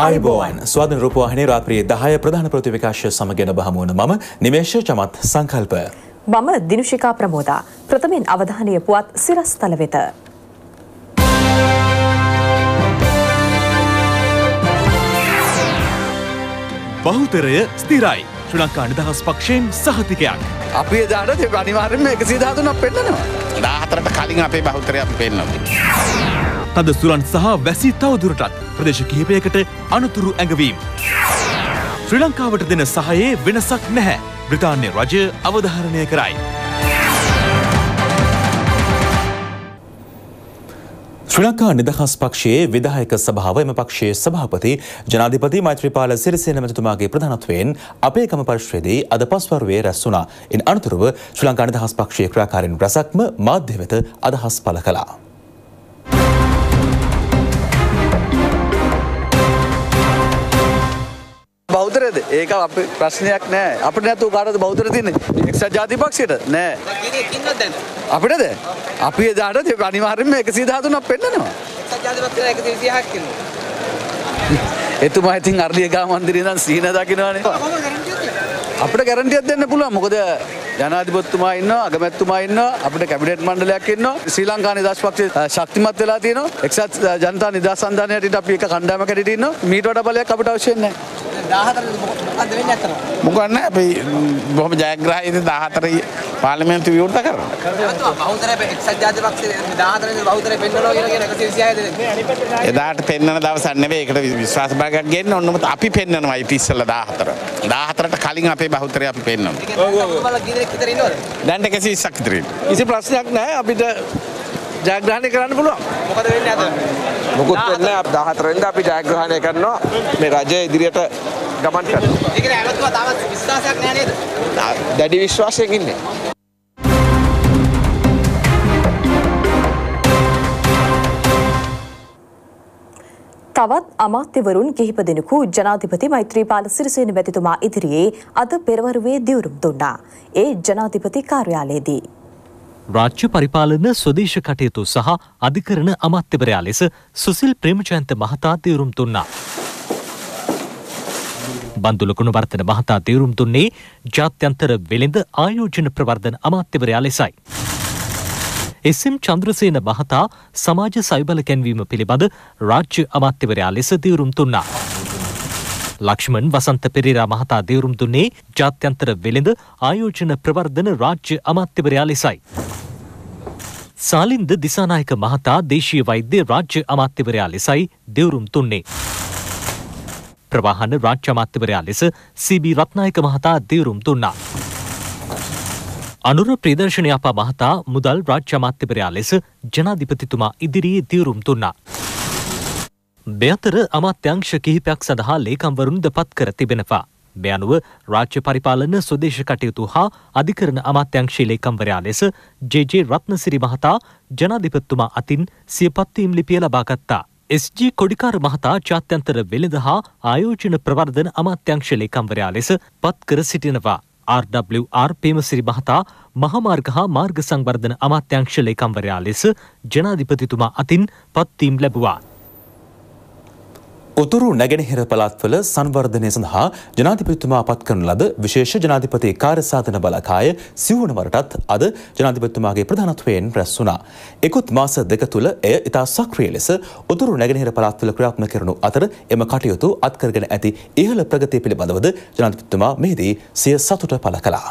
අයිබෝන් ස්වාධන රූපවාහිනය රාත්‍රයේ දහය ප්‍රධාන ප්‍රතිවිකාශය සමගෙන බහමුවන මම නිමේශ චමත් සංකල්ප. මම දිනුෂිකා ප්‍රමෝදා ප්‍රථමෙන් අවධානය පුවත් සිරස්තල වෙත. බෞතරය ස්තිරයි ශ්‍රලංකා නිදහස් පක්ෂයෙන් සහතිකයක්. අපේ දාට අනිවාර්ම එක සිධාතුනක් පෙන්න්නනවා. දාහතරට කලින් අපේ බෞතරයක් පෙන්නවා. තද සුරන් සහ වැසි තවදුරටත් ප්‍රදේශ කිහිපයකට අනතුරු ඇඟවීම්. ශ්‍රී ලංකාවට දෙන සහයේ වෙනසක් නැහැ. බ්‍රතාන්‍ය රජය අවධාරණය කරයි. ශ්‍රී ලංකා නිදහස් පක්ෂයේ විධායක සභාව එම පක්ෂයේ සභාපති ජනාධිපති මෛත්‍රීපාල සිරිසේන මැතිතුමාගේ ප්‍රධානත්වයෙන් අපේ කම පරිශ්‍රයේදී අද පස්වරුවේ රැස් වුණා. ඉන් අනතුරුව ශ්‍රී ලංකා නිදහස් පක්ෂයේ ක්‍රියාකාරීන් රැසක්ම මාධ්‍ය වෙත අදහස් පළ කළා. බෞද්ධරද ඒක අප ප්‍රශ්නයක් නෑ අපිට නැතුව කාටද බෞද්ධර තින්නේ එක්සත් ජාතිපක්ෂයට නෑ අපිටද අපි එදාට අනිවාර්යෙන්ම 113ක් පෙන්නනවා එතුමා ඉතින් අරලියගා මන්දිරේ ඉඳන් සීන දකින්නවානේ අපිට ගැරන්ටියක් දෙන්න පුළුවන් මොකද ජනාධිපතිතුමා ඉන්නවා අගමැතිතුමා ඉන්නවා අපිට කැබිනට් මණ්ඩලයක් ඉන්නවා ශ්‍රී ලංකා නිදහස් පක්ෂය ශක්තිමත් වෙලා තියෙනවා එක්සත් ජනතා නිදහස් සන්ධානයට අපි එක කණ්ඩායමකට ඉන්නවා මීට වඩා බලයක් අපිට අවශ්‍ය නැහැ මොකන්න අපි බොහම ජයග්‍රහහිත දාහතර පාලිමේන්තු විවෘත කර එදාට පෙන්න්න දවසන්නවේ එකට විශවාස භාගක් ගන්න ඔන්නමත් අපි පෙන්න්නනවයි පිස්සල දාහතර දාහතරට කලින් අපේ බහුතරය අපි පෙන්න්නවා දැන්ට කෙසි සක්තරී කිසි ප්‍රශ්නයක් නෑ අපිට ජයග්‍රහණය කරන්න පුළුවන් මොකද වෙන්න ඇත මොකුත් වෙන්න දහතරෙන්ද අපි ජයග්‍රහණය කරනවා මේ රජය ඉදිරියට ගමන් කරනවා. ඒකේ ඇමතුමා තාමත් විශ්වාසයක් නැහැ නේද? දැඩි විශ්වාසයෙන් ඉන්නේ. තවත් අමාත්‍යවරුන් කිහිප දෙනෙකු ජනාධිපති මෛත්‍රීපාල සිරිසේන වැතිතුමා ඉදිරියේ අද පෙරවරුවේ දිවුරුම් දුන්නා. ඒ ජනාධිපති කාර්යාලයේදී. රාජ්‍ය පරිපාලන ස්වදේශ කටයුතු සහ අධිකරණ අමාත්‍යවරයා ලෙස සුසිල් ප්‍රේමජයන්ත මහතා දිවුරුම් දුන්නා. බන්දුල ගුණවර්ධන මහතා තීරුම් දුන්නේ ජාත්‍යන්තර වෙළඳ ආයෝජන ප්‍රවර්ධන අමාත්‍යවරයා ලෙසයි. එස්ම් චන්ද්‍රසේන මහතා සමාජ සයිබල කැන්වීම පිළිබඳ රාජ්‍ය අමාත්‍යවරයා ලෙස තීරුම් තුන්නා. ලක්ෂ්මන් වසන්ත පෙරේරා මහතා දේරුම් දුන්නේ ජාත්‍යන්තර වෙළඳ ආයෝජන ප්‍රවර්ධන රාජ්‍ය අමාත්‍යවරයා ලෙසයි. සාලින්ද දිසානායක මහතා දේශීය වෛද්‍ය රාජ්‍ය අමාත්‍යවරයා ලෙසයි දේවරුම් තුන්නේ. ප්‍රවාහන රාජ්‍ය අමාත්‍යවරයා ලෙස සීබී රත්නායක මහතා දිවුරුම් දුන්නා. අනුර ප්‍රදර්ශනයපා මහතා මුදල් රාජ්‍ය අමාත්‍යවරයා ලෙස ජනාධිපතිතුමා ඉදිරියේ දිවුරුම් දුන්නා. මෙතර අමාත්‍යංශ කිහිපයක් සඳහා ලේකම්වරුන්ද පත් කර තිබෙනවා. මේ අනුව රාජ්‍ය පරිපාලන ස්වදේශ කටයුතු හා අධිකරණ අමාත්‍යංශී ලේකම්වරයා ලෙස ජේ.ජේ. රත්නසිරි මහතා ජනාධිපතිතුමා අතින් සිය පත්වීම් ලිපිය ලබාගත්තා. එස්ජ කොඩිකාර මහතා ජාත්‍යන්තර වෙළඳ හා ආයෝජන ප්‍රවර්ධන අමාත්‍යංශ ලේකම්වරයා ලෙස පත් කර සිටිනවා. RWR පේමසිරි මහතා මහමාර්ග හා මාර්ග සංවර්ධන අමාත්‍යංශ ලේකම්වරයා ලෙස ජනාධිපතිතුමා අතින් පත්වීම් ලැබවා. උතුරු නැගෙනහිර පළාත්වල සංවර්ධනය සඳහා ජනාධිපතිතුමා පත් කරන ලද විශේෂ ජනාධිපති කාර්යසාධන බලකාය සිවුවනවරටත් අද ජනාධිපතිතුමාගේ ප්‍රධානත්වයෙන් රැස් වුණා. එකුත් මාස දෙක තුළ එය ඉතා සක්‍රිය ලෙස උතුරු නැගෙනහිර පළාත්වල ක්‍රියාත්මක කරනු අතර එම කටයුතු අත්කරගෙන ඇති ඉහළ ප්‍රගතිය පිළිබඳවද ජනාධිපතිතුමා මෙහිදී සිය සතුට පළ කළා.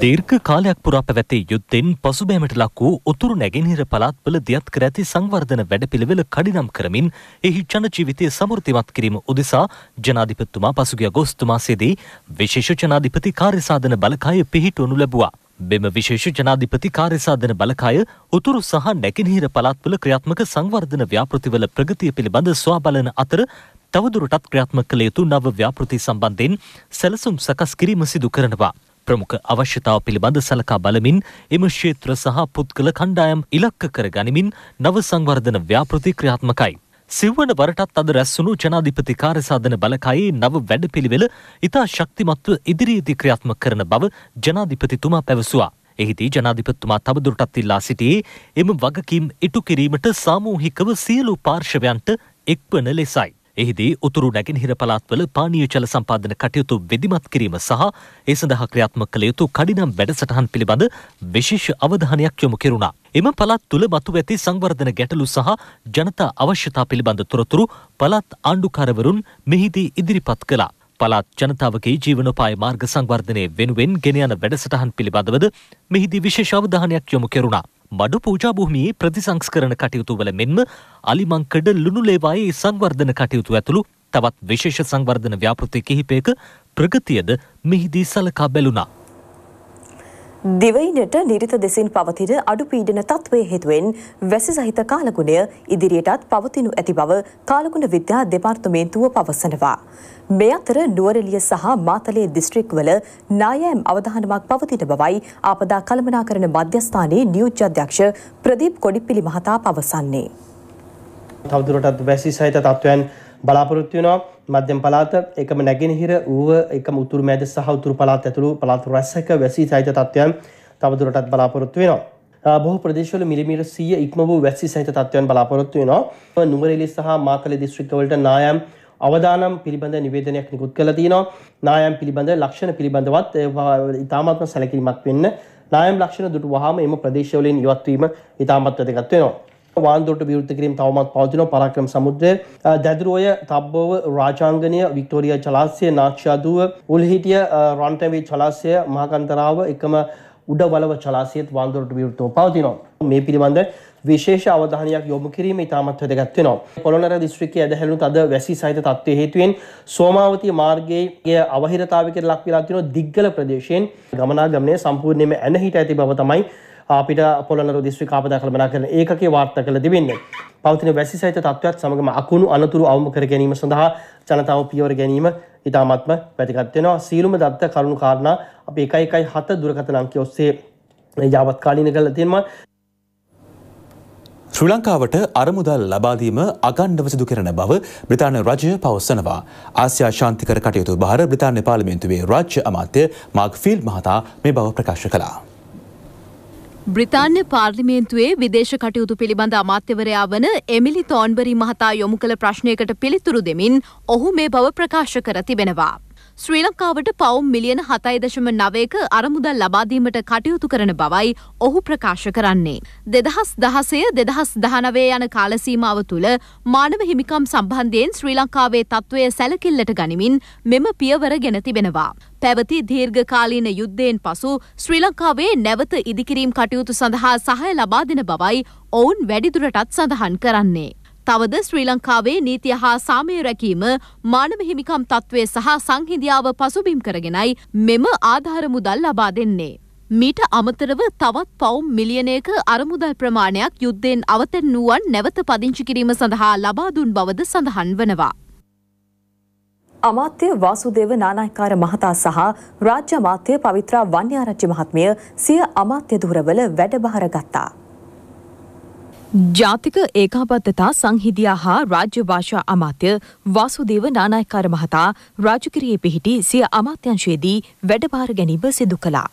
දීර්ඝ කාලයක් පුරා පැවැති යුද්ධෙන් පසුබෑමට ලක් වූ උතුරු නැගෙනහිර පළාත්වල දියත් කර ඇති සංවර්ධන වැඩපිළිවෙල කඩිනම් කරමින් එහි ජන ජීවිතය සමෘද්ධිමත් කිරීම උදෙසා ජනාධිපතිතුමා පසුගිය අගෝස්තු මාසයේදී විශේෂ ජනාධිපති කාර්යසාධන බලකාය පිහිටවනු ලැබුවා. මෙම විශේෂ ජනාධිපති කාර්යසාධන බලකාය උතුරු සහ නැගෙනහිර පළාත්වල ක්‍රියාත්මක සංවර්ධන ව්‍යාපෘතිවල ප්‍රගතිය පිළිබඳ ස්වාබලන අතර තවදුරටත් ක්‍රියාත්මක කළ යුතු නව ව්‍යාපෘති සම්බන්ධයෙන් සැලසුම් සකස් කිරීම සිදු කරනවා. ප්‍රමුඛ අවශ්‍යතාව පිළිබඳ සලකා බලමින් එම ක්ෂේත්‍ර සහ පුද්ගල කණ්ඩායම් ඉලක්ක කර ගනිමින් නව සංවර්ධන ව්‍යාපෘති ක්‍රියාත්මකයි. සිව්වන වරටත් අද රැස්වුණු ජනාධිපති කාර්යසාධන බලකායේ නව වැඩපිළිවෙල ඉතා ශක්තිමත්ව ඉදිරියේදී ක්‍රියාත්මක කරන බව ජනාධිපතිතුමා පැවසුවා. එහිදී ජනාධිපතිතුමා තවදුරටත් ඉල්ලා සිටියේ එම වගකීම් ඉටු කිරීමට සාමූහිකව සියලු පාර්ශවයන්ට එක්වන ලෙසයි. එහිදී උතුරු නැගෙනහිර පළාත්වල පානීය ජල සම්පාදන කටයුතු විධිමත් කිරීම සහ ඒ සඳහා ක්‍රියාත්මක කළ යුතු කඩිනම් වැඩසටහන් පිළිබඳ විශේෂ අවධානයක් යොමු කෙරුණා. එම පළාත් තුළ මතු ඇති සංවර්ධන ගැටලු සහ ජනතා අවශ්‍යතා පිළිබඳ තොරතුරු පළාත් ආණ්ඩුකාරවරුන් මෙහිදී ඉදිරිපත් කළා. පළාත් ජනතාවගේ ජීවනෝපාය මාර්ග සංවර්ධනය වෙනුවෙන් ගෙන යන වැඩසටහන් පිළිබඳවද මෙහිදී විශේෂ අවධානයක් යොමු කෙරුණා. මඩු පූජාභූමියේ ප්‍රතිසංස්කරණ කටයුතුවල මෙන්ම අලිමංකඩ ලුණුලේවායේ සංවර්ධන කටයුතු ඇතුළු තවත් විශේෂ සංවර්ධන ව්‍යාපෘති කිහිපයක ප්‍රගතියද මෙහිදී සලකා බැලුණා. දිවයිනට නිරිත දෙසින් පවතින අඩු පීඩන තත්ත්වය හේතුවෙන් වැසි සහිත කාලගුණය ඉදිරියටත් පවතිනු ඇති බව කාලගුණ විද්‍යා දෙපාර්තමේන්තුව පවසනවා. මේ අතර නුවරඑළිය සහ මාතලේ දිස්ත්‍රික්වල නායෑම් අවධානමක් පවතින බවයි ආපදා කළමනාකරණ මධ්‍යස්ථානයේ නියෝජ්‍ය අධ්‍යක්ෂ ප්‍රදීප් කොඩිපිලි මහතා පවසන්නේ. තවදුරටත් වැසි සහිත තත්ත්වයන් බලාපොරොත්තු වෙනවා මධ්‍යම පලාත එකම නැගෙනහිර ඌව එකම උතුරු මැද සහ උතුරු පලාත් ඇතුළු පලාත් රැසක වැසී සහිත තත්ත්වයන් තවදුරටත් බලාපොරොත්තු වෙනවා බොහෝ ප්‍රදේශවල මිලිමීටර් 100 ඉක්ම වූ වැසි සහිත තත්ත්වයන් බලාපොරොත්තු වෙනවා නුවරඑළිය සහ මාකලේ දිස්ත්‍රික්කවලට නායම් අවදානම් පිළිබඳ නිවේදනයක් නිකුත් කළ තියෙනවා නායම් පිළිබඳ ලක්ෂණ පිළිබඳවත් ඉතාමත්ම සැලකිලිමත් වෙන්න නායම් ලක්ෂණ දුටු වහාම එම ප්‍රදේශවලින් ඉවත්වීම ඉතාමත් වැදගත් වෙනවා වාන්දොට විෘත්තකිරීම තවමත් පවතින පරාක්‍රම සමුද්‍රය දැදරුවය තබ්බෝව රාජාංගනය වික්ටෝරිය චලාසය නාක්ෂාදුව උල්හිටිය රොන්ටවේ චලාසය මහකන්තරාව එකම උඩ වලව චලාසයත් වාන්දොරට විවෘතෝ පවතිනවා මේ පිළිබඳ විශේෂ අවධානයක් යොමු කිරීම ඉතාමත් වැදගත්වෙනවා. පොළොනර දිස්ත්‍රික්කයේ ඇදහැලුණු තද වැසි සහිත තත්ත්වය හේතුවෙන් සෝමාවතිය මාර්ගයේ අවහිරතාවයකට ලක් වෙලා තියෙන දිග්ගල ප්‍රදේශයෙන් ගමනාගමනය සම්පූර්ණයෙන්ම ඇනහිට ඇති බව තමයි අපිට පොළොන්නරු දිස්ත්‍රික් ආපදා කළමනා කරන ඒකකේ වාර්තා කළ තිබෙන්නේ. පවතින වැසි සහිත තත්ත්වයක් සමගම අකුණු අනතුරු අවම කර ගැනීම සඳහා ජනතාව පියවර ගැනීම ඉතාමත්ම වැදගත් වෙනවා. සීලුම දත්ත කරුණු කාරණා අපි 117 දුරකථන අංකය ඔස්සේ යාවත් කාලීන කරලා තියෙනවා. ශ්‍රී ලංකාවට අරමුදල් ලබාදීම අගණ්ඩව සිදු කරන බව බ්‍රතාන රජය පවස්සනවා. ආසියා ශාන්තිකර කටයුතු භාර බ්‍රතාන්‍ය පාලිමෙන්තුවේ රාජ්‍ය අමාත්‍ය මාක් ෆිල් මහතා මේ බව ප්‍රකාශ කලා. බ්‍රතාන්‍ය පාර්ලිමේන්තුවේ විදේශ කටයුතු පිළිබඳ අමාත්‍යවරයා වන එමිලි තෝන්බරි මහතා යොමු කළ ප්‍රශ්නයකට පිළිතුරු දෙමින් ඔහු මේ බව ප්‍රකාශ කර තිබෙනවා. ශ්‍රී ලංකාවට පවුම් මිලියන හතයි දශම නවයක අරමුදල් ලබාදීමට කටයුතු කරන බවයි ඔහු ප්‍රකාශ කරන්නේ. දෙදහස් දහසය දෙදහස් දහනවේ යන කාලසීමාව තුළ මානව හිමිකම් සම්බන්ධයෙන් ශ්‍රී ලංකාවේ තත්ත්වය සැලකිල්ලට ගනිමින් මෙම පියවර ගෙන තිබෙනවා. පැවති දීර්ඝකාලීන යුද්ධයෙන් පසු ශ්‍රී ලංකාවේ නැවත ඉදිකිරීම් කටයුතු සඳහා සහය ලබා දෙන බවයි ඔවුන් වැඩිදුරටත් සඳහන් කරන්නේ. තවද ශ්‍රී ලංකාවේ නීතිය හා සාමය රැකීම මානව හිමිකම් තත්ත්වය සහ සංහිඳියාව පසුබිම් කරගෙනයි මෙම ආධාර මුදල් ලබා දෙන්නේ. මීට අමතරව තවත් පවුම් මිලියනයක අරමුදල් ප්‍රමාණයක් යුද්ධයෙන් අවතැන් නුවන් නැවත පදිංචි කිරීම සඳහා ලබා දුන් බවද සඳහන් වනවා. අමාත්‍ය වාසුදේව නානායකාර මහතා සහ රාජ්‍ය අමාත්‍ය පවිත්‍රා වන්‍යාරච්චි මහත්මිය සිය අමාත්‍ය ධුරවල වැඩබහර ගත්තා. ජාතික ඒකාබද්ධතා සංහිදියා හා රාජ්‍ය භාෂා අමාත්‍ය වාසුදේව නානායකාර මහතා රාජකිරියේ පිහිටි සිය අමාත්‍යංශයේදී වැඩභාර ගැනීම සිදු කළා.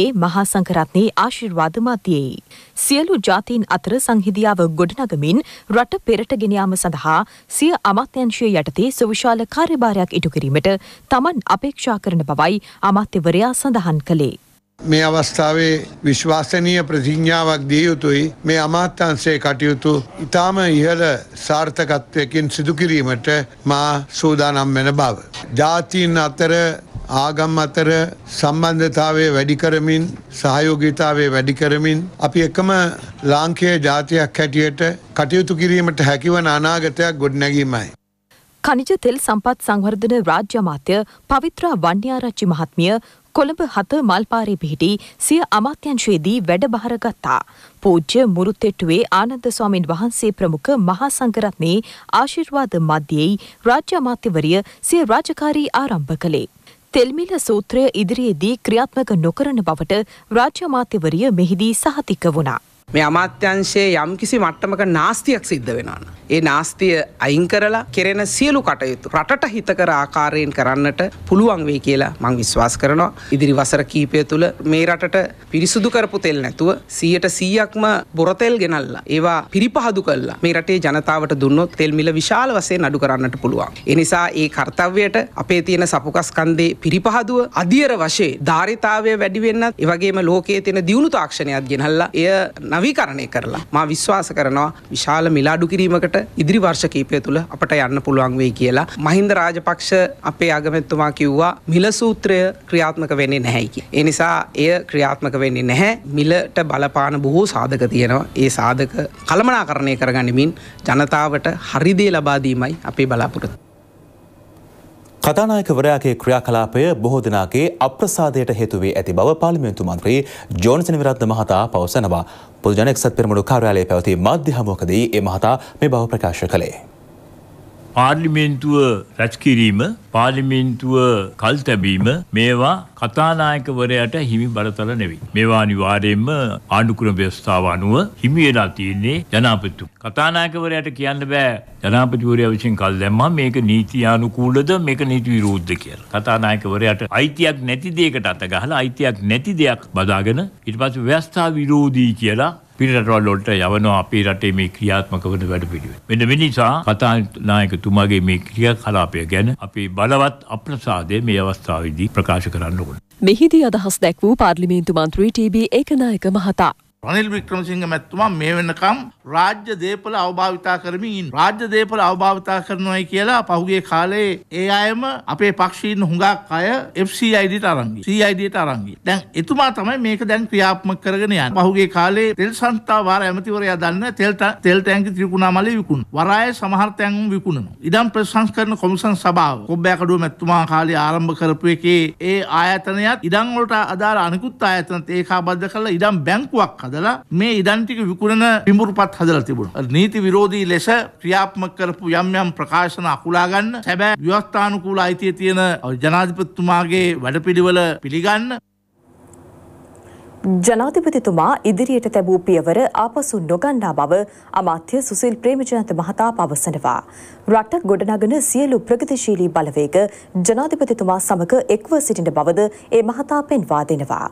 ඒ මහා සංඝරත්නයේ ආශිර්වාද මතයේයි. සියලු ජාතීන් අතර සංහිදියාව ගොඩනගමින් රට පෙරට ගෙන යාම සඳහා සිය අමාත්‍යංශය යටතේ සුවිශාල කාර්යභාරයක් ඉටු කිරීමට තමන් අපේක්ෂා කරන බවයි අමාත්‍යවරයා සඳහන් කළේ. මේ අවස්ථාවේ විශ්වාසනීය ප්‍රතිඥාවක් දිය යුතුයි මේ අමාත්‍යංශයේ කටයුතු ඉතාම ඉහළ සාර්ථකත්වයකින් සිදුකිරීමට මා සූදානම් වෙන බව. ජාතීන් අතර ආගම් අතර සම්බන්ධතාවය වැඩි කරමින් සහයෝගීතාවය වැඩි කරමින් අපි එකම ලාංකේය ජාතියක් හැටියට කටයුතු කිරීමට හැකිවන අනාගතයක් ගොඩනැගීමයි. කනිජ තෙල් සම්පත් සංවර්ධන රාජ්‍ය මාත්‍ය පවිත්‍ර වන්‍යාරච්චි මහත්මිය කොළඹ හත මල්පාරේ පිහිටි සිය අමාත්‍යංශයේදී වැඩබහර ගත්තා. පූජ්‍ය මුරුතෙට්ටුවේ ආනන්ද ස්වාමින් වහන්සේ ප්‍රමුඛ මහා සංඝරත්නයේ ආශිර්වාද මැදියේ රාජ්‍ය අමාත්‍යවරිය සිය රාජකාරී ආරම්භ කළේ. තෙල්මිල සූත්‍රය ඉදිරියේදී ක්‍රියාත්මක නොකරන බවට රාජ්‍ය අමාත්‍යවරිය මෙහිදී සහතික වුණා. මේ අමාත්‍යංශයේ යම්කිසි මට්ටමක නාස්තියක් සිද්ධ වෙනවා. ඒ නාස්තිය අයින් කරලා කෙරෙන සියලු කටයුතු රටට හිතකර ආකාරයෙන් කරන්නට පුළුවන් වෙයි කියලා මං විශ්වාස කරනවා. ඉදිරි වසර කීපය තුළ මේ රටට පිරිසුදු කරපු තෙල් නැතුව 100%ක්ම බොරතෙල් ගෙනල්ලා ඒවා පිරිපහදු කළා මේ රටේ ජනතාවට දුන්නොත් තෙල් මිල විශාල වශයෙන් අඩු කරන්නට පුළුවන්. ඒ නිසා ඒ කාර්යයට අපේ තියෙන සපුකස්කන්ධේ පිරිපහදුව අධියර වශයෙන් ධාරිතාවය වැඩි වෙන්නත් ඒ වගේම ලෝකයේ තියෙන දියුණු තාක්ෂණයත් ගෙනල්ලා එය නවීකරණය කරලා මා විශ්වාස කරනවා විශාල මිලාඩු කිරීමකට ඉදිරි වර්ෂ කීපය තුළ අපට යන්න පුළුවන් වෙයි කියලා මහින්ද රාජපක්ෂ අපේ අගමැතුමා කිව්වා මිල සූත්‍රය ක්‍රියාත්මක වෙන්නේ නැහැයි කිය. ඒ නිසා එය ක්‍රියාත්මක වෙන්නේ නැහැ මිලට බලපාන බොහෝ සාධක තියෙනවා. ඒ සාධක කළමනාකරණය කරගනිමින් ජනතාවට හරිදේ ලබා දීමයි අපේ බලාපොරොත්තු කතානායකවරයාගේ ක්‍රියාකලාපය බොහෝ දෙනාගේ අප්‍රසාදයට හේතුවේ ඇති බව පාර්ලිමේන්තු මන්ත්‍රී ජෝන්සන් විරත්න මහතා පවසනවා. පොදුජන එක්සත් පෙරමුණු කාර්යාලයේ පැවති මාධ්‍ය හමුවකදී ඒ මහතා මේ බව ප්‍රකාශ කළේ. පාර්ලිමේන්තුව රැස්කිරීම පාර්ලිමේන්තුව කල් තැබීම මේවා කතානායකවරයට හිමි බලතල නෙවෙයි. මේවා අනිවාර්යයෙන්ම ආණ්ඩුක්‍රම ව්‍යවස්ථාව අනුව හිමි වෙලා තියෙන්නේ ජනාධිපතිතු. කතානායකවරයට කියන්න බෑ ජනාධිපතිවරයා විසින් කල් දැම්මා මේක නීතියානුකූලද මේක නීති විරෝධද කියලා. කතානායකවරයාට අයිතියක් නැති දෙයකට අත ගහලා අයිතියක් නැති දෙයක් බදාගෙන ඊට පස්සේ ව්‍යවස්ථා විරෝධී කියලා පිටරටවල් වලට යවනවා අපේ රටේ මේ ක්‍රියාත්මක වන වැඩපිළිවෙල. මෙන්න මේ නිසා කථානායකතුමාගේ මේ ක්‍රියාකලාපය ගැන අපේ බලවත් අප්‍රසාදය මේ අවස්ථාවේදී ප්‍රකාශ කරන්න ඕන. මෙහිදී අදහස් දැක් වූ පාර්ලිමේන්තු මන්ත්‍රී ටීබී ඒකනායක මහතා රනිල් වික්‍රමසිංහ මැතිතුමා මේ වෙනකම් රාජ්‍ය දේපල අවභාවිතා කරමින් ඉන්න. රාජ්‍ය දේපල අවභාවිතා කරනවායි කියලා පහුගිය කාලේ ඒ අයම අපේ පක්ෂේ ඉන්න හුඟක් අය FCID-ට අරන් ගියා. CID-ට අරන් ගියා. දැන් එතුමා තමයි මේක දැන් ක්‍රියාත්මක කරගෙන යන්නේ. පහුගිය කාලේ තෙල් සංස්ථා වාර ඇමතිවරයා දන්න තෙල් තෙල් ටැංකි ත්‍රිකුණාමලේ විකුණන. වරායේ සමහර තැන් විකුණනවා. ඉඩම් ප්‍රසංස්කරණ කොමිෂන් සභාව කොබ්බෑකඩුව මැතිතුමා කාලේ ආරම්භ කරපු එකේ ඒ ආයතනයත් ඉඩම් වලට අදාළ අනිකුත් ආයතනත් ඒකාබද්ධ කරලා ඉඩම් බැංකුවක් හදා හදලා මේ ඉඩම් ටික විකුණන පිඹුරුපත් හදලා තිබුණා. නීති විරෝධී ලෙස ක්‍රියාත්මක කරපු යම් යම් ප්‍රකාශන අකුලා ගන්න, සැබෑ ව්‍යවස්ථානුකූල අයිතිය තියෙන ජනාධිපතිතුමාගේ වැඩපිළිවෙල පිළිගන්න ජනාධිපතිතුමා ඉදිරියට තැබූ පියවර ආපසු නොගන්නා බව අමාත්‍ය සුසිල් ප්‍රේමජයන්ත මහතා පවසනවා. රට ගොඩනගන සියලු ප්‍රගතිශීලී බලවේග ජනාධිපතිතුමා සමග එක්ව සිටින බවද ඒ මහතා පෙන්වා දෙනවා.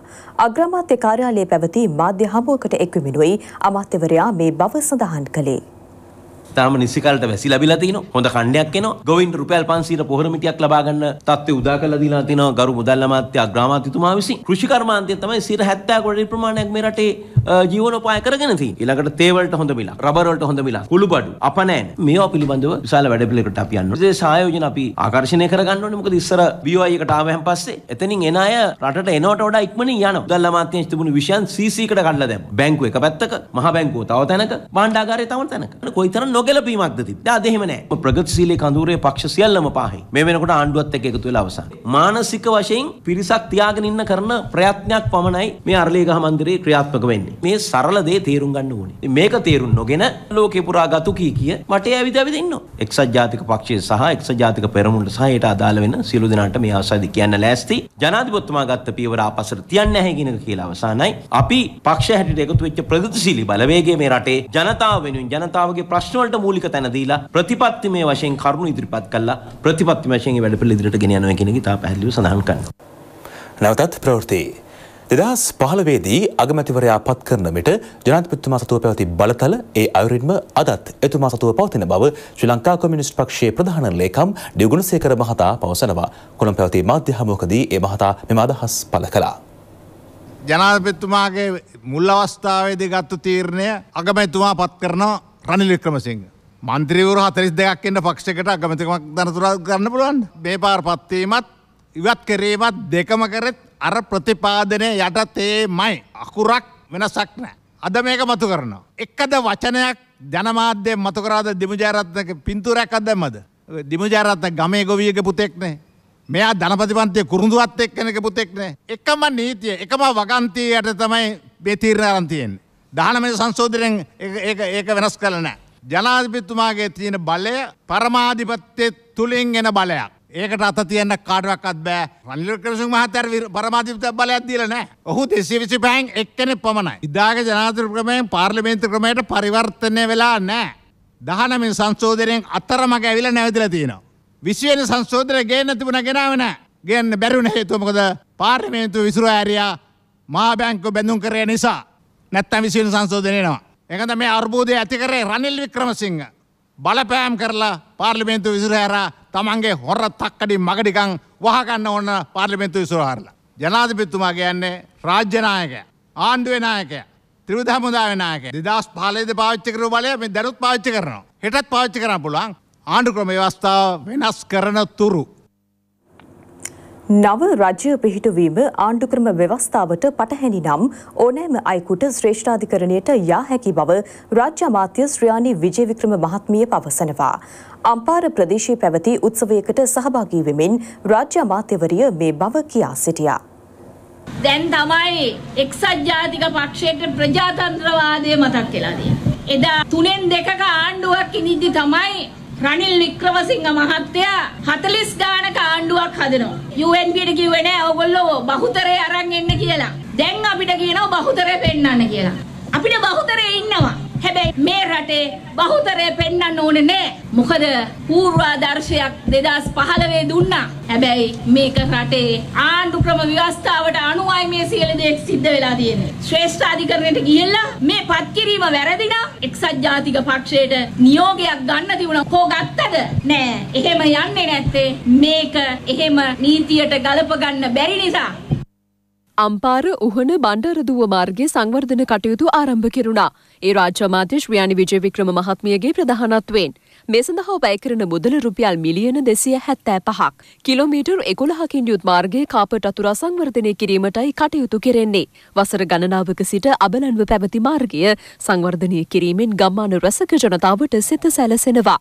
අග්‍රාමාත්‍ය කාර්යාලයේ පැවති මාධ්‍ය හමුවකට එක්වමිනුයි අමාත්‍යවරයා මේ බව සඳහන් කළේ. තාම නිසිකල්ට වැසි ලැබිලා තිනවා හොඳ කණ්ඩයක් එනවා ගොවින් රුපියල් 500 පොහොරමිටියක් ලබා ගන්න තත්ත්වය උදා කරලා දීලා තිනවා ගරු මුදල් අමාත්‍ය අග්‍රාමාත්‍යතුමා විසින් කෘෂිකර්මාන්තය තමයි 70% කට ප්‍රමාණයක් මේ රටේ ජීවනෝපාය කරගෙන තියෙන. ඊළඟට තේ වලට හොඳ මිලක්, රබර් වලට හොඳ මිලක්, කුළු බඩු, අපනෑන මේවා පිළිබඳව විශාල වැඩ පිළිවෙලකට අපි යන්න ඕනේ. ඒ සායෝජන අපි ආකර්ෂණය කරගන්න ඕනේ. මොකද ඉස්සර BOI එකට ආවයන් පස්සේ එතනින් එන අය රටට එනවට වඩා ඉක්මනින් යනවා. මුදල් අමාත්‍යාංශ තිබුණු විෂයන් CC එකට කඩලා දැම්මා. බැංකුව එක පැත්තක, මහා බැංකුව තව තැනක, භාණ්ඩාගාරය තව තැනක. කොයිතරම් නොගැලපීමක්ද තිබ්බේ. දැන් අද එහෙම නැහැ. ප්‍රගතිශීලී කඳුරේ පක්ෂ සියල්ලම පහයි. මේ වෙනකොට ආණ්ඩුවත් එක්ක එකතු වෙලා අවසන්. මානසික වශයෙන් පිරිසක් තියාගෙන ඉන්න කරන ප්‍රයත්නයක් පමණයි මේ අරලේගහ මන්දිරේ ක්‍රියාත්මක වෙන්නේ. මේ සරල දේ තේරුම් ගන්න ඕනේ. මේක තේරුම් නොගෙන ලෝකේ පුරා ගතු කී කිය වටේ ඇවිද ඇවිද ඉන්නවා. එක්සත් ජාතික පක්ෂය සහ එක්සත් ජාතික පෙරමුණට සහ ඒට අදාළ වෙන සියලු දෙනාට මේ ආසාදි කියන්න ලෑස්ති. ජනාධිපතිතුමා ගත්ත පියවර ආපස්සට තියන්න නැහැ කියන එක කියලා අවසానයි. අපි පක්ෂ හැටියට එකතු වෙච්ච ප්‍රගතිශීලී බලවේගයේ මේ රටේ ජනතාව වෙනුවෙන් ජනතාවගේ ප්‍රශ්න වලට මූලික තැන දීලා ප්‍රතිපත්තිමය වශයෙන් කරුණු ඉදිරිපත් කළා. ප්‍රතිපත්තිමය වශයෙන් මේ වැඩපිළිවෙල ඉදිරියට ගෙන යනවා කියන එක ඉතා පැහැදිලිව සඳහන් කරනවා. නැවතත් ප්‍රවෘත්ති දෙදස් පහළවේදී අගමැතිවරයා පත් කරන මෙට ජනතපත්තුමා සතුව පැවති බලතල ඒ අයුරින්ම අදත් එතුමා සතුව පවතින බව ශ්‍රී ලංකා කොමිනිස්ට් පක්ෂයේ ප්‍රධාන ලේකම් ඩියුගුණසේකර මහතා පවසනවා. කොළඹ පැවති මාධ්‍ය හමුවකදී ඒ මහතා මෙම අදහස් පළ කළා. ජනාධිපතිතුමාගේ මුල් අවස්ථාවේදී ගත්තු තීරණය අගමැතිතුමා පත් කරන රනිල් වික්‍රමසිංහ. මන්ත්‍රීවරු 42ක් ඉන්න පක්ෂයකට අගමැතිකමක් දනතුරා ගන්න පුළුවන්. මේ පාර පත්වීමත් ඉවත් කිරීමත් දෙකම කරෙත් අර ප්‍රතිපාදනය යටතේ මයි අකුරක් වෙනසක් නෑ. අද මේක මතු කරනවා. එක්කද වචනයක් ජනමාධ්‍ය මතුකරාද දිමජාරත්නක පින්තුරයක් අදමද. දිමජාරත්ත ගමේ ගොවියක පුතෙක්නේ. මෙයා ධනපතිපන්තිය කුරුඳුවත් එක්කනක පුතෙක්නේ. එකම නීතිය එකම වගන්තී යට තමයි බේතීරණ අරන්තියෙන්. දහනමය සංශෝධනයෙන් ඒක වෙනස් කරන. ජනාධිපිතුමාගේ තියෙන බලය පරමාධිපත්තය තුළින් එන බලයක්. ඒකට අත තියන්න කාඩුවක්ත් බෑ රනිල් ක්‍රසිං මහත්තයාට පරමාධිපත්‍ය බලයක් දීලා නැහැ. ඔහු 225න් එක්කෙනෙක් පමණයි. ඉදාගේ ජනාධිපති ක්‍රමයෙන් පාර්ලිමේන්තු ක්‍රමයට පරිවර්තනය වෙලා නැහැ. 19 සංශෝධනයෙන් අතරමඟ ඇවිල්ලා නැවතිලා තියෙනවා. 20 වෙනි සංශෝධනය ගේන්න තිබුණා ගෙනාවේ නැහැ. ගේන්න බැරි වුණ හේතුව මොකද? පාර්ලිමේන්තුව විසිරුවා ඇරියා මහා බැංකුව බැඳුම් කරේ නිසා. නැත්තම් 20 වෙනි සංශෝධනය එනවා. ඒකද මේ අර්බුදය ඇති කරේ රනිල් වික්‍රමසිංහ. බලපෑම් කරලා පාර්ලිමේන්තු විසිරහැරා තමන්ගේ හොර තක්කඩි මගඩිකං වහගන්න ඕන පාර්ලිමේන්තු විසිරහරලා. ජනාධිපතිතුමා කියන්නේ රාජ්‍ය නායකය, ආණ්ඩුවේ නායකය, ත්‍රිවිධ හමුදාවේ නායකය. 2015 පාවිච්චි කරපු බලය මේ දැනුත් පාවිච්චි කරනවා. හෙටත් පාවිච්චි කරන්න පුළුවන්. ආණ්ඩු ක්‍රම ව්‍යවස්ථාව වෙනස් කරන තුරු නව රජ්‍ය පිහිටුවීම ආණ්ඩුක්‍රම ව්‍යවස්ථාවට පටහැනි නම් ඕනෑම අයෙකුට ශ්‍රේෂ්ඨාධිකරණයට යා හැකි බව රාජ්‍ය අමාත්‍ය ශ්‍රියානි විජේවික්‍රම මහත්මිය පවසනවා. අම්පාර ප්‍රදේශයේ පැවති උත්සවයකට සහභාගී වෙමින් රාජ්‍ය අමාත්‍යවරිය මේ බව කියා සිටියා. දැන් තමයි එක්සත් ජාතික පක්ෂයට ප්‍රජාතන්ත්‍රවාදය මතක් කියලා දෙන්නේ. එදා තුනෙන් දෙකක ආණ්ඩුවක් ඉදිද්දි තමයි රනිල් වික්‍රමසිංහ මහත්තයා 40 ගානක ආණ්ඩුවක් හදනවා. UNBට කිව්වේ නෑ ඕගොල්ලෝ බහුතරේ අරන් එන්න කියලා. දැන් අපිට කියනවා බහුතරේ පෙන්වන්න කියලා. අපිට බහුතරේ ඉන්නවා. හැබැයි මේ රටේ බහුතරය පෙන්වන්න ඕනේ නෑ. මොකද පූර්වාදර්ශයක් 2015 දුන්නා. හැබැයි මේක රටේ ආණ්ඩු ක්‍රම ව්‍යවස්ථාවට අනුවයි මේ සියලු දේ සිද්ධ වෙලා තියෙන්නේ. ශ්‍රේෂ්ඨ අධිකරණයට ගිහිල්ලා මේ පත් කිරීම වැරදි නම් එක්සත් ජාතික පක්ෂයට නියෝගයක් ගන්න තිබුණා. කෝ ගත්තද? නෑ. එහෙම යන්නේ නැත්තේ මේක එහෙම නීතියට ගලප ගන්න බැරි නිසා අම්පාර උහන බණ්ඩරදුව මාර්ගයේ සංවර්ධන කටයුතු ආරම්භ කෙරුණා. ඒ රාජ්‍ය අමාත්‍ය ශ්‍රියානි විජේවික්‍රම මහත්මියගේ ප්‍රධානත්වයෙන් මේ සඳහා වැය කරන මුදල රුපියල් මිලියන 275ක් කිලෝමීටර් 11කින් යුත් මාර්ගයේ කාපට් අතුර සංවර්ධනය කිරීමටයි කටයුතු කෙරෙන්නේ. වසර ගණනාවක සිට අබලන්ව පැවති මාර්ගය සංවර්ධනය කිරීමෙන් ගම්මාන රසක ජනතාවට සිත සැලසෙනවා.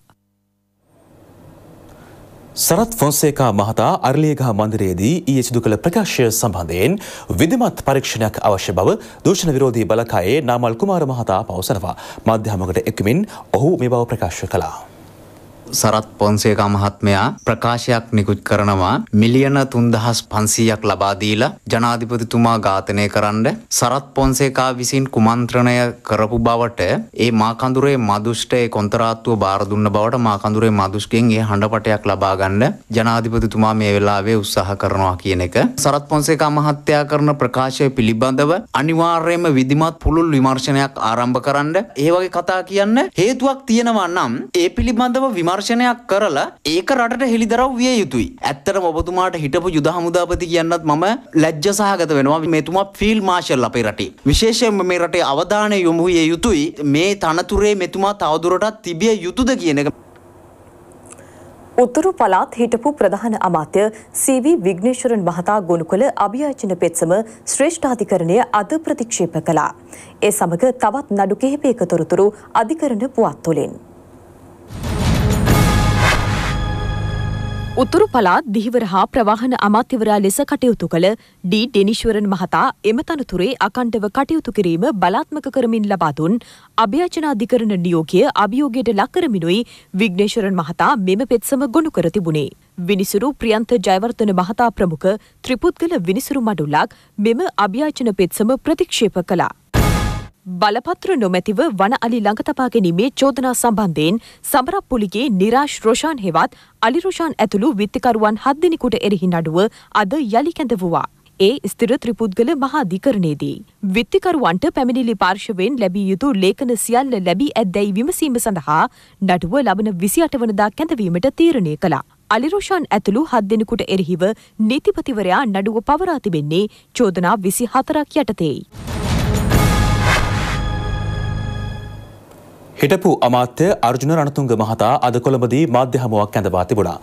සරත් ෆොන්සේකා මහතා අරලියගහ මන්දිරයේදී ඊයේ සිදු කළ ප්‍රකාශය සම්බන්ධයෙන් විධිමත් පරීක්ෂණයක් අවශ්‍ය බව දූෂණ විරෝධී බලකායේ නාමල් කුමාර මහතා පවසනවා. මාධ්‍ය හමුවකට එක්වමින් ඔහු මේ බව ප්‍රකාශ කළා. සරත් පොන්සේක මහත්මයා ප්‍රකාශයක් නිකුත් කරනවා මිලියන 3500ක් ලබා දීලා ජනාධිපතිතුමා ඝාතනය කරන්න සරත් පොන්සේකා විසින් කුමන්ත්‍රණය කරපු බවට ඒ මා කඳුරේ මදුෂ්ට ඒ කොන්තරාත්තුව බාර දුන්න බවට මා කඳුරේ මදුෂ්කෙන් ඒ හඬපටයක් ලබා ගන්න ජනාධිපතිතුමා මේ වෙලාවේ උත්සාහ කරනවා කියන එක සරත් පොන්සේකා මහත්තයා කරන ප්‍රකාශය පිළිබඳව අනිවාර්යයෙන්ම විධිමත් පුළුල් විමර්ශනයක් ආරම්භ කරන්න ඒ වගේ කතා කියන්න හේතුවක් තියෙනවා නම් ඒ පිළිබඳව විමර්ශනය විමර්ශනයක් කරලා ඒක රටට හෙළිදරව් විය යුතුයි. ඇත්තටම ඔබතුමාට හිටපු යුද හමුදාපති කියන්නත් මම ලැජ්ජ සහගත වෙනවා. මෙතුමා ෆීල් මාෂල් අපේ රටේ. විශේෂයෙන්ම මේ රටේ අවධානය යොමු විය යුතුයි. මේ තනතුරේ මෙතුමා තවදුරටත් තිබිය යුතුද කියන එක උතුරු පළාත් හිටපු ප්‍රධාන අමාත්‍ය සීවි විග්නේශ්වරන් මහතා ගොනු කළ අභියාචන පෙත්සම ශ්‍රේෂ්ඨාධිකරණය අද ප්‍රතික්ෂේප කළා. ඒ සමග තවත් නඩු කිහිපයක තොරතුරු අධිකරණ පුවත් තුළින්. උතුරු පළාත් දිහිවර හා ප්‍රවාහන අමාත්‍යවරයා ලෙස කටයුතු කළ ඩී ඩෙනිශ්වරන් මහතා එම තනතුරේ අකණ්ඩව කටයුතු කිරීම බලාත්මක කරමින් ලබා දුන් අභ්‍යාචනාධිකරණ නියෝගය අභියෝගයට ලක් කරමිනුයි විග්නේශ්වරන් මහතා මෙම පෙත්සම ගොනු කර තිබුණේ. විනිසුරු ප්‍රියන්ත ජයවර්ධන මහතා ප්‍රමුඛ ත්‍රිපුද්ගල විනිසුරු මඩුල්ලක් මෙම අභ්‍යාචන පෙත්සම ප්‍රතික්ෂේප කළා. බලපත්‍ර නොමැතිව වන අලි ළඟ තබා ගැනීමේ චෝදනා සම්බන්ධයෙන් සමරප්පුලිගේ නිරාශ් රොෂාන් හෙවත් අලි රොෂාන් ඇතුළු විත්තිකරුවන් හත් දෙනෙකුට එරෙහි නඩුව අද යළි කැඳවුවා. ඒ ස්ථිර ත්‍රිපුද්ගල මහාධිකරණයේදී. විත්තිකරුවන්ට පැමිණිලි පාර්ශවෙන් ලැබිය යුතු ලේඛන සියල්ල ලැබී ඇත්දැයි විමසීම සඳහා නඩුව ලබන විසි අට වනදා කැඳවීමට තීරණය කළා. අලිරෝෂාන් ඇතුළු හත් දෙනෙකුට එරෙහිව නීතිපතිවරයා නඩුව පවරා තිබෙන්නේ චෝදනා විසි හතරක් යටතේයි. හිටපු අමාත්‍ය අර්ජුන රණතුංග මහතා අද කොළඹදී මාධ්‍ය හමුවක් ඇඳවා තිබුණා.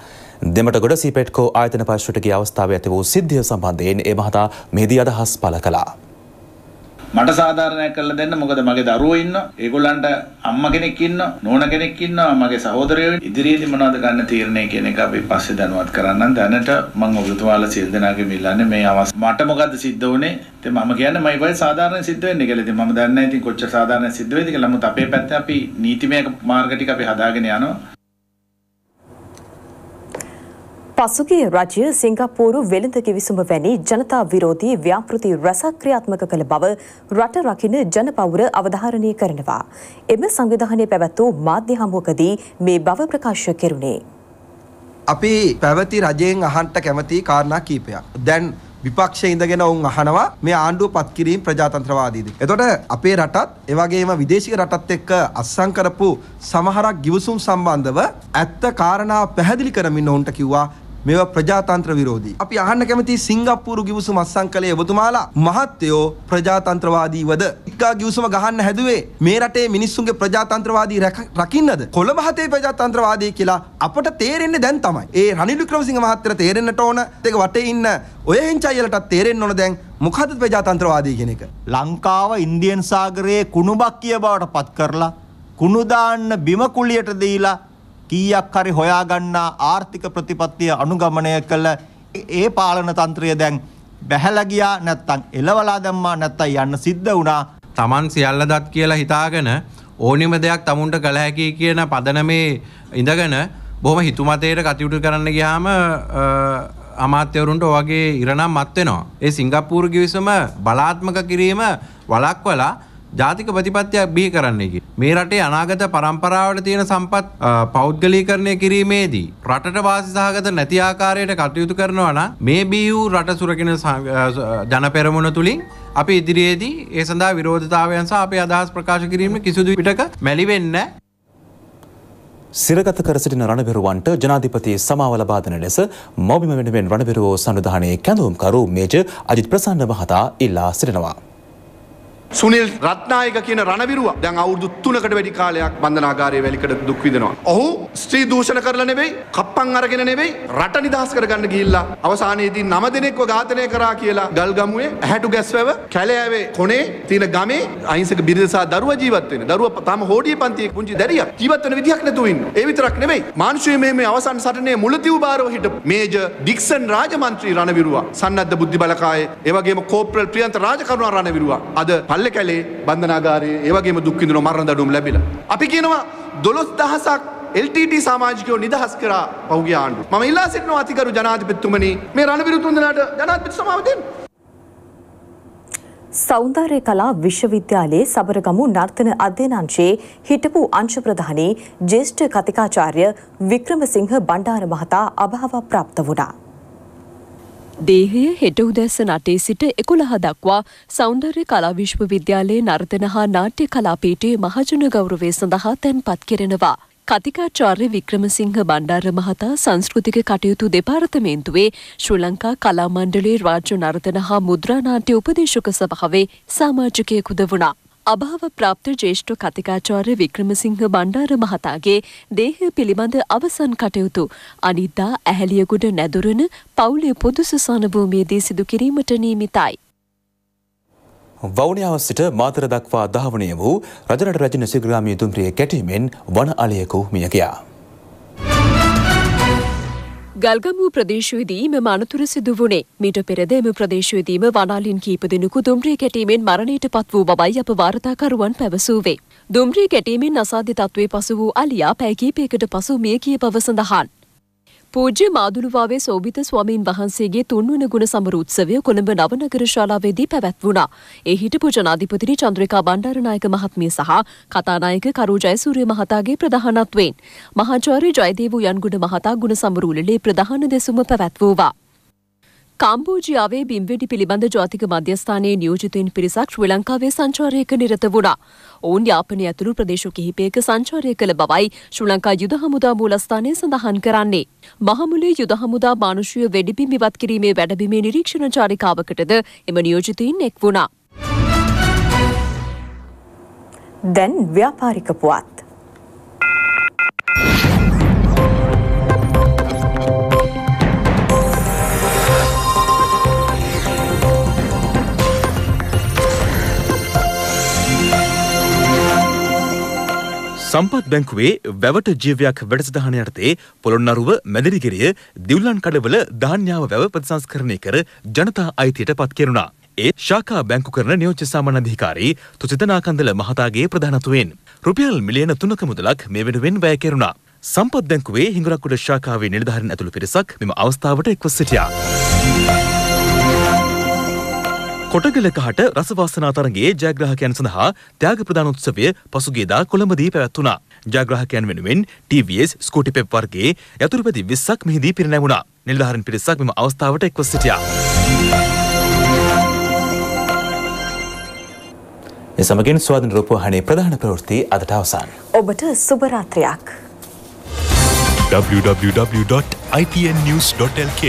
දෙමටගොඩ සීපෙට්කෝ ආයතන පරිශ්‍රයට ගිය අවස්ථාවේ ඇති වූ සිද්ධිය සම්බන්ධයෙන් ඒ මහතා මෙහිදී අදහස් පළ කළා. මට සාධාරණයක් කරලා දෙන්න මොකද මගේ දරුවෝ ඉන්නවා. ඒගොල්ලන්ට අම්මා කෙනෙක් ඉන්නවා, නෝනා කෙනෙක් ඉන්නවා, මගේ සහෝදරයෝ ඉදිරියේදී මොනවද ගන්න තීරණය කියන එක අපි පස්සේ දැනුවත් කරන්නම්. දැනට මම ඔබතුමාලා සියලු දෙනාගෙම ඉල්ලන්නේ මේ අවස් මට මොකද්ද සිද්ධ වුනේ? ඉතින් මම කියන්නේ මම ඉබයි සාධාරණ සිද්ධ වෙන්නේ කියලා. ඉතින් මම දන්නේ නැහැ ඉතින් කොච්චර සාධාරණ සිද්ධ වෙයිද කියලා. නමුත් අපේ පැත්තේ අපි නීතිමය මාර්ග ටික අපි හදාගෙන යනවා. පසුගිය රජය සිංගප්පූරු වෙළඳ කිවිසුම වැනි ජනතා විරෝධී ව්‍යාපෘති රැසක් ක්‍රියාත්මක කළ බව රට රකින ජනපවුර අවධාරණය කරනවා. එම සංවිධානය පැවැත් වූ මාධ්‍ය හමුවකදී මේ බව ප්‍රකාශ කෙරුණේ. අපි පැවති රජයෙන් අහන්ට කැමති කාරණා කීපයක්. දැන් විපක්ෂ ඉඳගෙන ඔවුන් අහනවා මේ ආණ්ඩුව පත්කිරීම ප්‍රජාතන්ත්‍රවාදීද. එතොට අපේ රටත් එවගේම විදේශික රටත් එක්ක අස්සං කරපු සමහරක් ගිවිසුම් සම්බන්ධව ඇත්ත කාරණා පැහැදිලි කරමින් ඔවුන්ට කිව්වා මේවා ප්‍රජාතන්ත්‍ර විරෝධී. අපි අහන්න කැමති සිංගප්පූරු ගිවිසුම අත්සන් කළේ ඔබතුමාලා මහත්යෝ ප්‍රජාතන්ත්‍රවාදීවද? ඉක්කා ගිවිසුම ගහන්න හැදුවේ මේ රටේ මිනිස්සුන්ගේ ප්‍රජාතන්ත්‍රවාදී රකින්නද? කොළඹ හතේ ප්‍රජාතන්ත්‍රවාදී කියලා අපට තේරෙන්නේ දැන් තමයි. ඒ රනිල් වික්‍රමසිංහ මහත්තයට තේරෙන්නට ඕන. ඒක වටේ ඉන්න ඔය හෙන්චයිලටත් තේරෙන්න ඕන දැන් මොකද්ද ප්‍රජාතන්ත්‍රවාදී කියන එක? ලංකාව ඉන්දියන් සාගරයේ කුණුබක් කිය බවට පත් කරලා කුණු දාන්න බිම කුලියට දීලා කීයක් හරි හොයාගන්නා ආර්ථික ප්‍රතිපත්තිය අනුගමනය කළ ඒ පාලන තන්ත්‍රය දැන් බැහැලා ගියා නැත්තම් එලවලා දැම්මා නැත්තම් යන්න සිද්ධ වුණා. Taman සියල්ල දත් කියලා හිතාගෙන ඕනිම දෙයක් tamunට කළ හැකි කියන පදනමේ ඉඳගෙන බොහොම හිතුමතේට කටයුතු කරන්න ගියාම අමාත්‍යවරුන්ට ඔයගේ ඉරණම් මත් වෙනවා. ඒ සිංගප්පූරු ගිවිසුම බලාත්මක කිරීම වළක්වලා ජාතික ප්‍රතිපත්තියක් බිහි කරන්නේ කියලා. මේ රටේ අනාගත પરම්පරාවට තියෙන සම්පත් පෞද්ගලීකරණය කිරීමේදී රටට වාසි සහගත නැති ආකාරයට කටයුතු කරනවා නම් මේ බිහි රට සුරකින ජන පෙරමුණ තුලින් අපි ඉදිරියේදී ඒ සඳහා විරෝධතාවයන් සහ අපේ අදහස් ප්‍රකාශ කිරීම කිසිදු විටක මැලි වෙන්නේ සිරගත කර සිටින රණවිරුවන්ට ජනාධිපති සමාව ලබා දෙන ලෙස මෞබිම වෙනුවෙන් රණවිරුවෝ සංවිධානයේ කැඳවුම්කරු මේජර් අජිත් ප්‍රසන්න මහතා ඉල්ලා සිටිනවා. සුනිල් රත්නායක කියන රණවිරුවා දැන් අවුරුදු 3කට වැඩි කාලයක් බන්ධනාගාරයේ වැලිකඩ දුක් විඳිනවා. ඔහු ස්ත්‍රී දූෂණ කරලා නෙවෙයි, කප්පම් අරගෙන නෙවෙයි, රට නිදහස් කරගන්න ගිහිල්ලා අවසානයේදී නම දෙනෙක්ව ඝාතනය කරා කියලා ගල්ගමුවේ ඇහැටු ගැස්වැව කැලෑවේ කොනේ තියෙන ගමේ අහිංසක බිරිඳසා දරුවා ජීවත් වෙන. දරුවා තාම හෝඩිය පන්තියේ පුංචි දැරියක්. ජීවත් වෙන විදිහක් නැතුව ඉන්නවා. ඒ විතරක් නෙවෙයි. මානුෂීය මෙහෙමේ අවසන් සටනේ මුලතිව් බාරව හිටපු මේජර් ඩික්සන් රාජමන්ත්‍රී රණවිරුවා, සන්නද්ධ බුද්ධි බලකායේ, ඒ වගේම කෝප්‍රල් ප්‍රියන්ත රාජකරුණා රණවිරුවා අද අල්ල කැලේ බන්ධනාගාරය ඒවගේම දුක්විඳන මරණ දඩුම් ලැබිලා. අපි කියනවා දොළොස් දහසක් LTT සාමාජිකයෝ නිදහස් කරා පහුගිය ආණ්ඩුව. මම ඉල්ලා සිටිනවා අතිගරු ජනාධිපතිතුමනි මේ රණවිරු තුන්දෙනාට ජනාධිපති සමාව දෙන්න. සෞන්දර්ය කලා විශ්වවිද්‍යාලයේ සබරගමු නර්තන අධ්‍යනාංශයේ හිටපු අංශ ප්‍රධානී ජ්‍යෙෂ්ඨ කතිකාචාර්ය වික්‍රමසිංහ බණ්ඩාර මහතා අභාව ප්‍රාප්ත වුණා. දේහය හෙට උදැසන අටේ සිට එකොළහ දක්වා සෞන්දර්ය කලා විශ්වවිද්‍යාලයේ නර්තන හා නාට්‍ය කලාපීටේ මහජන ගෞරවය සඳහා තැන්පත් කෙරෙනවා. කතිකාචාර්ය වික්‍රමසිංහ බණ්ඩාර මහතා සංස්කෘතික කටයුතු දෙපාර්තමේන්තුවේ ශ්‍රී ලංකා කලා මණ්ඩලයේ රාජ්‍ය නර්තන හා මුද්‍රා නාට්‍ය උපදේශක සභාවේ සමාජකයෙකුද වුණා. අභාව ප්‍රාප්ත ජේෂ්ඨ කතිකාචාර්ය වික්‍රමසිංහ බණ්ඩාර මහතාගේ දේහය පිළිබඳ අවසන් කටයුතු අනිද්දා ඇහැලියගුඩ නැදුරන පවුලේ පොදු සුසාන භූමියේදී සිදු කිරීමට නියමිතයි. වවුනියාව සිට මාතර දක්වා ධාවනය වූ රජරට රජන සිග්‍රාමී දුම්රිය කැටීමෙන් වන අලයකු මිය ගියා. ගල්ගමුව ප්‍රදේශයේදී මෙම අනතුර සිදු වුණේ. මීට පෙරද එම ප්‍රදේශයේදීම වනාලින් කීප දෙනෙකු දුම්රිය කැටීමෙන් මරණයට පත් වූ බවයි අප වාර්තාකරුවන් පැවසූවේ. දුම්රිය කැටීමෙන් අසාධ්‍ය තත්ත්වයේ පසු වූ අලියා පැය කිහිපයකට පසු මිය ගිය බව සඳහන්. පූජ්‍ය මාදුළුවාවේ සෝභිත ස්වාමීන් වහන්සේගේ තුන්වන ගුණ සමර උත්සවය කොළඹ නවනගර ශාලාවේදී පැවැත්වුණා. ඒ හිටපු ජනාධිපතිනි චන්ද්‍රිකා බණ්ඩාරනායක මහත්මිය සහ කතානායක කරු ජයසූරිය මහතාගේ ප්‍රධානත්වයෙන් මහාචාර්ය ජයදේව යන්ගුණ මහතා ගුණ සමරූලලේ ප්‍රධාන දෙසුම පැවැත්වුවා. කාම්බෝජයාවේ බිම්වැඩි පිළිබඳ ජාතික මධ්‍යස්ථානයේ නියෝජිතයින් පිරිසක් ශ්‍රී ලංකාවේ සංචාරයක නිරත වුණා. ඔවුන් යාපනය ඇතුළු ප්‍රදේශ කිහිපයක සංචාරය කළ බවයි ශ්‍රී ලංකා යුද හමුදා මූලස්ථානය සඳහන් කරන්නේ. මහමුලේ යුද හමුදා මානුෂීය වෙඩිබිම් ඉවත් කිරීමේ වැඩබිමේ නිරීක්ෂණ චාරිකාවකටද එම නියෝජිතයින් එක් වුණා. දැන් ව්‍යාපාරික පුවත්. සම්පත් බැංකුවේ වැවට ජීවයක් වැඩසටහන යටතේ පොළොන්නරුව මැදිරිගිරිය දිවුලන් කඩවල ධාන්‍යාව වැව ප්‍රතිසංස්කරණය කර ජනතා අයිතියට පත් කෙරුණා. ඒ ශාකා බැංකු කරන නියෝජ්‍ය සාමාන්‍යාධිකාරී තුසිතනාකන්දල මහතාගේ ප්‍රධානත්වයෙන් රුපියල් මිලියන තුනක මුදලක් මේ වෙනුවෙන් වැය කෙරුණා. සම්පත් බැංකුවේ හිඟුරක්කුඩ ශාකාවේ නිලධාරීන් ඇතුළු පිරිසක් මෙම අවස්ථාවට එක්ව සිටියා. කොටගල කහට රසවාසනා තරගයේ ජයග්‍රාහකයන් සඳහා ත්‍යාග ප්‍රදාන උත්සවය පසුගියදා කොළඹදී පැවැත්වුණා. ජයග්‍රාහකයන් වෙනුවෙන් TVS ස්කූටි පෙප් වර්ගයේ යතුරුපැදි 20ක් මෙහිදී පිරිනැමුණා. නිලධාරීන් පිරිසක් මෙම අවස්ථාවට එක්ව සිටියා. ඒ සමගින් ස්වාධීන රූපවාහිනී ප්‍රධාන ප්‍රවෘත්ති අදට අවසන්. ඔබට සුබ රාත්‍රියක්. www.itnnews.lk